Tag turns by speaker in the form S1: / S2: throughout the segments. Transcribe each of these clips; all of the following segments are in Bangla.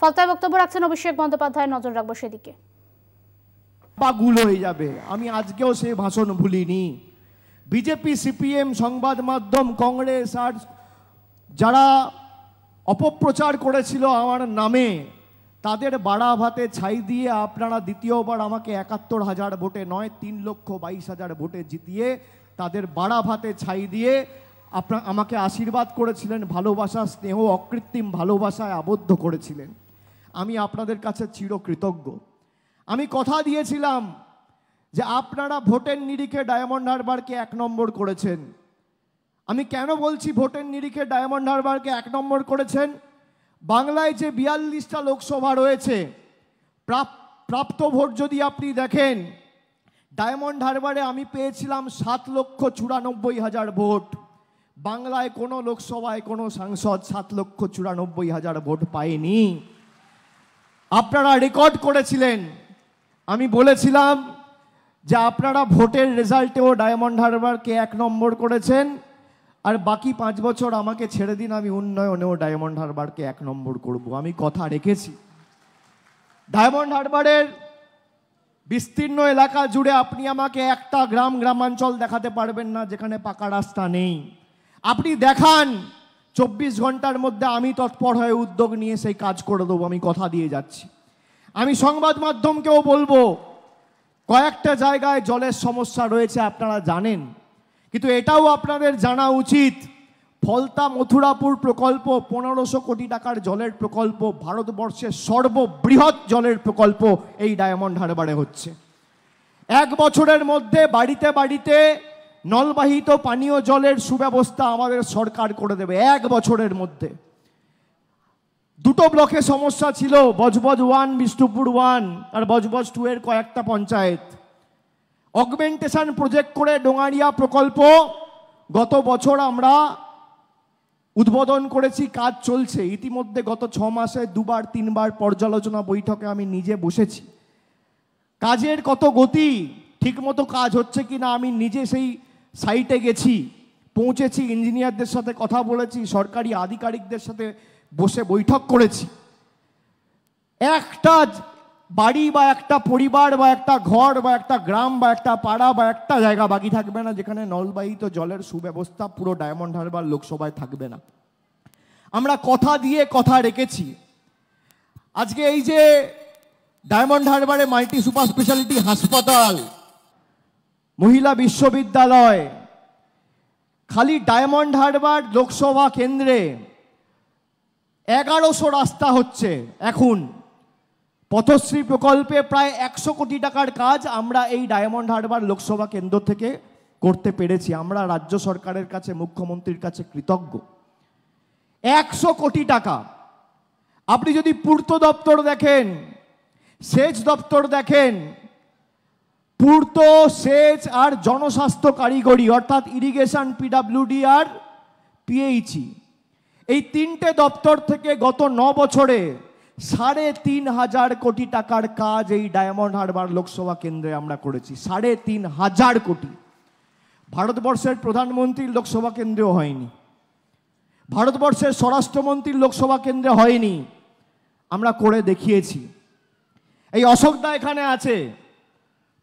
S1: ফলতায় বক্তব্য রাখছেন অভিষেক বন্দ্যোপাধ্যায় নজর রাখবো সেদিকে পাগুল হয়ে যাবে আমি আজকেও সেই ভাষণ ভুলিনি বিজেপি সিপিএম সংবাদ মাধ্যম কংগ্রেস আর যারা অপপ্রচার করেছিল আমার নামে তাদের বাড়া ভাতে ছাই দিয়ে আপনারা দ্বিতীয়বার আমাকে একাত্তর হাজার ভোটে নয় তিন লক্ষ বাইশ হাজার ভোটে জিতিয়ে তাদের বাড়া ভাতে ছাই দিয়ে আপনার আমাকে আশীর্বাদ করেছিলেন ভালোবাসা স্নেহ অকৃত্রিম ভালোবাসায় আবদ্ধ করেছিলেন আমি আপনাদের কাছে চিরকৃতজ্ঞ আমি কথা দিয়েছিলাম যে আপনারা ভোটের নিরিখে ডায়মন্ড হারবারকে এক নম্বর করেছেন আমি কেন বলছি ভোটের নিরিখে ডায়মন্ড হারবারকে এক নম্বর করেছেন বাংলায় যে বিয়াল্লিশটা লোকসভা রয়েছে প্রাপ্ত ভোট যদি আপনি দেখেন ডায়মন্ড হারবারে আমি পেয়েছিলাম সাত লক্ষ চুরানব্বই হাজার ভোট বাংলায় কোনো লোকসভায় কোনো সাংসদ সাত লক্ষ চুরানব্বই হাজার ভোট পায়নি আপনারা রেকর্ড করেছিলেন আমি বলেছিলাম যে আপনারা ভোটের রেজাল্টেও ডায়মন্ড হারবারকে এক নম্বর করেছেন আর বাকি পাঁচ বছর আমাকে ছেড়ে দিন আমি উন্নয়নেও ডায়মন্ড হারবারকে এক নম্বর করব আমি কথা রেখেছি ডায়মন্ড হারবারের বিস্তীর্ণ এলাকা জুড়ে আপনি আমাকে একটা গ্রাম গ্রামাঞ্চল দেখাতে পারবেন না যেখানে পাকা রাস্তা নেই আপনি দেখান চব্বিশ ঘন্টার মধ্যে আমি তৎপর হয়ে উদ্যোগ নিয়ে সেই কাজ করে দেবো আমি কথা দিয়ে যাচ্ছি আমি সংবাদ মাধ্যমকেও বলবো কয়েকটা জায়গায় জলের সমস্যা রয়েছে আপনারা জানেন কিন্তু এটাও আপনাদের জানা উচিত ফলতা মথুরাপুর প্রকল্প পনেরোশো কোটি টাকার জলের প্রকল্প ভারতবর্ষের সর্ববৃহৎ জলের প্রকল্প এই ডায়মন্ড হারবারে হচ্ছে এক বছরের মধ্যে বাড়িতে বাড়িতে নলবাহিত পানীয় জলের সুব্যবস্থা আমাদের সরকার করে দেবে এক বছরের মধ্যে দুটো ব্লকে সমস্যা ছিল বজবজ ওয়ান বিষ্ণুপুর ওয়ান আর বজবজ টু এর কয়েকটা পঞ্চায়েত অগমেন্টেশন প্রজেক্ট করে ডোঙারিয়া প্রকল্প গত বছর আমরা উদ্বোধন করেছি কাজ চলছে ইতিমধ্যে গত ছ মাসে দুবার তিনবার পর্যালোচনা বৈঠকে আমি নিজে বসেছি কাজের কত গতি ঠিকমতো কাজ হচ্ছে কি না আমি নিজে সেই সাইটে গেছি পৌঁছেছি ইঞ্জিনিয়ারদের সাথে কথা বলেছি সরকারি আধিকারিকদের সাথে বসে বৈঠক করেছি একটা বাড়ি বা একটা পরিবার বা একটা ঘর বা একটা গ্রাম বা একটা পাড়া বা একটা জায়গা বাকি থাকবে না যেখানে নলবাহিত জলের সুব্যবস্থা পুরো ডায়মন্ড হারবার লোকসভায় থাকবে না আমরা কথা দিয়ে কথা রেখেছি আজকে এই যে ডায়মন্ড হারবারে মাল্টি সুপার স্পেশালিটি হাসপাতাল মহিলা বিশ্ববিদ্যালয় খালি ডায়মন্ড হারবার লোকসভা কেন্দ্রে এগারোশো রাস্তা হচ্ছে এখন পথশ্রী প্রকল্পে প্রায় একশো কোটি টাকার কাজ আমরা এই ডায়মন্ড হারবার লোকসভা কেন্দ্র থেকে করতে পেরেছি আমরা রাজ্য সরকারের কাছে মুখ্যমন্ত্রীর কাছে কৃতজ্ঞ একশো কোটি টাকা আপনি যদি পূর্ত দপ্তর দেখেন সেচ দপ্তর দেখেন পূর্ত সেচ আর জনস্বাস্থ্য কারিগরি অর্থাৎ ইরিগেশন পিডাব্লিউডি আর পিএইচি e। এই তিনটে দপ্তর থেকে গত ন বছরে সাড়ে তিন হাজার কোটি টাকার কাজ এই ডায়মন্ড হারবার লোকসভা কেন্দ্রে আমরা করেছি সাড়ে তিন হাজার কোটি ভারতবর্ষের প্রধানমন্ত্রীর লোকসভা কেন্দ্রেও হয়নি ভারতবর্ষের স্বরাষ্ট্রমন্ত্রীর লোকসভা কেন্দ্রে হয়নি আমরা করে দেখিয়েছি এই অশোকদা এখানে আছে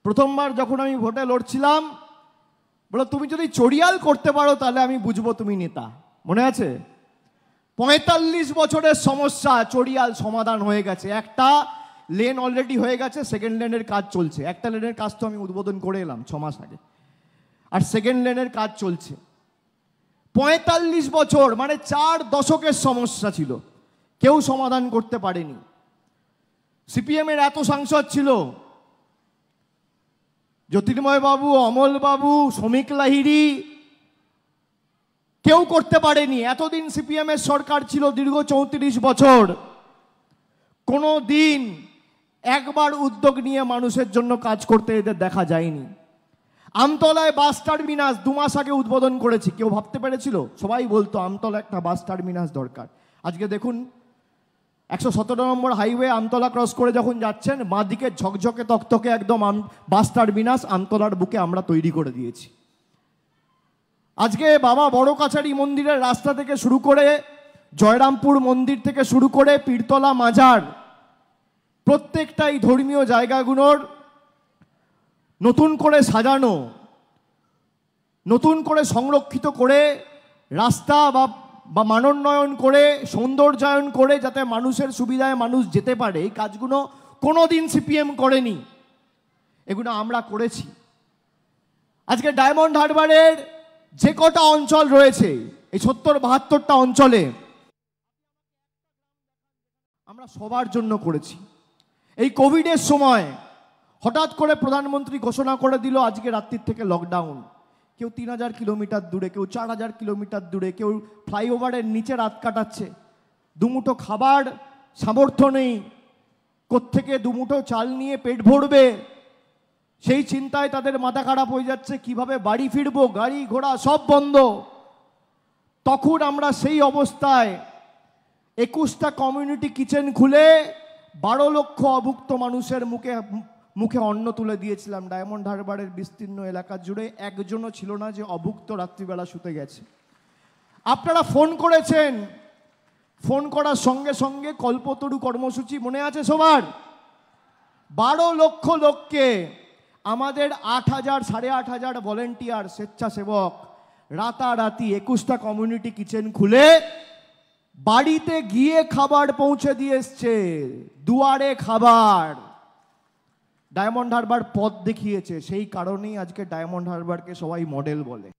S1: প্রথমবার যখন আমি ভোটে লড়ছিলাম বলো তুমি যদি চড়িয়াল করতে পারো তাহলে আমি বুঝবো তুমি নেতা মনে আছে পঁয়তাল্লিশ বছরের সমস্যা চড়িয়াল সমাধান হয়ে গেছে একটা লেন অলরেডি হয়ে গেছে সেকেন্ড লেনের কাজ চলছে একটা লেনের কাজ তো আমি উদ্বোধন করে এলাম ছ মাস আগে আর সেকেন্ড লেনের কাজ চলছে পঁয়তাল্লিশ বছর মানে চার দশকের সমস্যা ছিল কেউ সমাধান করতে পারেনি সিপিএমের এত সাংসদ ছিল জ্যোতির্ময় বাবু অমল বাবু শ্রমিক লাহিড়ি কেউ করতে পারেনি এতদিন সিপিএমের সরকার ছিল দীর্ঘ চৌত্রিশ বছর কোনো দিন একবার উদ্যোগ নিয়ে মানুষের জন্য কাজ করতে এদের দেখা যায়নি আমতলায় বাস টার্মিনাস দু মাস আগে উদ্বোধন করেছি কেউ ভাবতে পেরেছিল সবাই বলতো আমতলা একটা বাস টার্মিনাস দরকার আজকে দেখুন একশো সতেরো নম্বর হাইওয়ে আমতলা ক্রস করে যখন যাচ্ছেন বাঁ দিকে ঝকঝকে তকতকে একদম বাস টার্মিনাস আমতলার বুকে আমরা তৈরি করে দিয়েছি আজকে বাবা বড় কাছারি মন্দিরের রাস্তা থেকে শুরু করে জয়রামপুর মন্দির থেকে শুরু করে পীরতলা মাজার প্রত্যেকটা এই ধর্মীয় জায়গাগুলোর নতুন করে সাজানো নতুন করে সংরক্ষিত করে রাস্তা বা বা মানোন্নয়ন করে সৌন্দর্যায়ন করে যাতে মানুষের সুবিধায় মানুষ যেতে পারে এই কাজগুলো কোনো দিন সিপিএম করেনি এগুলো আমরা করেছি আজকে ডায়মন্ড হারবারের যে কটা অঞ্চল রয়েছে এই সত্তর বাহাত্তরটা অঞ্চলে আমরা সবার জন্য করেছি এই কোভিডের সময় হঠাৎ করে প্রধানমন্ত্রী ঘোষণা করে দিল আজকে রাত্রির থেকে লকডাউন কেউ তিন হাজার কিলোমিটার দূরে কেউ চার হাজার কিলোমিটার দূরে কেউ ফ্লাইওভারের নিচে রাত কাটাচ্ছে দুমুঠো খাবার সামর্থ্য নেই কোত্থেকে দুমুঠো চাল নিয়ে পেট ভরবে সেই চিন্তায় তাদের মাথা খারাপ হয়ে যাচ্ছে কিভাবে বাড়ি ফিরবো গাড়ি ঘোড়া সব বন্ধ তখন আমরা সেই অবস্থায় একুশটা কমিউনিটি কিচেন খুলে বারো লক্ষ অভুক্ত মানুষের মুখে মুখে অন্ন তুলে দিয়েছিলাম ডায়মন্ড হারবারের বিস্তীর্ণ এলাকা জুড়ে একজনও ছিল না যে অভুক্ত রাত্রিবেলা শুতে গেছে আপনারা ফোন করেছেন ফোন করার সঙ্গে সঙ্গে কল্পতরু কর্মসূচি মনে আছে সবার বারো লক্ষ লোককে আমাদের আট হাজার সাড়ে আট হাজার ভলেন্টিয়ার স্বেচ্ছাসেবক রাতারাতি একুশটা কমিউনিটি কিচেন খুলে বাড়িতে গিয়ে খাবার পৌঁছে দিয়ে এসছে দুয়ারে খাবার ডায়মন্ড হারবার পথ দেখিয়েছে সেই কারণেই আজকে ডায়মন্ড হারবারকে সবাই মডেল বলে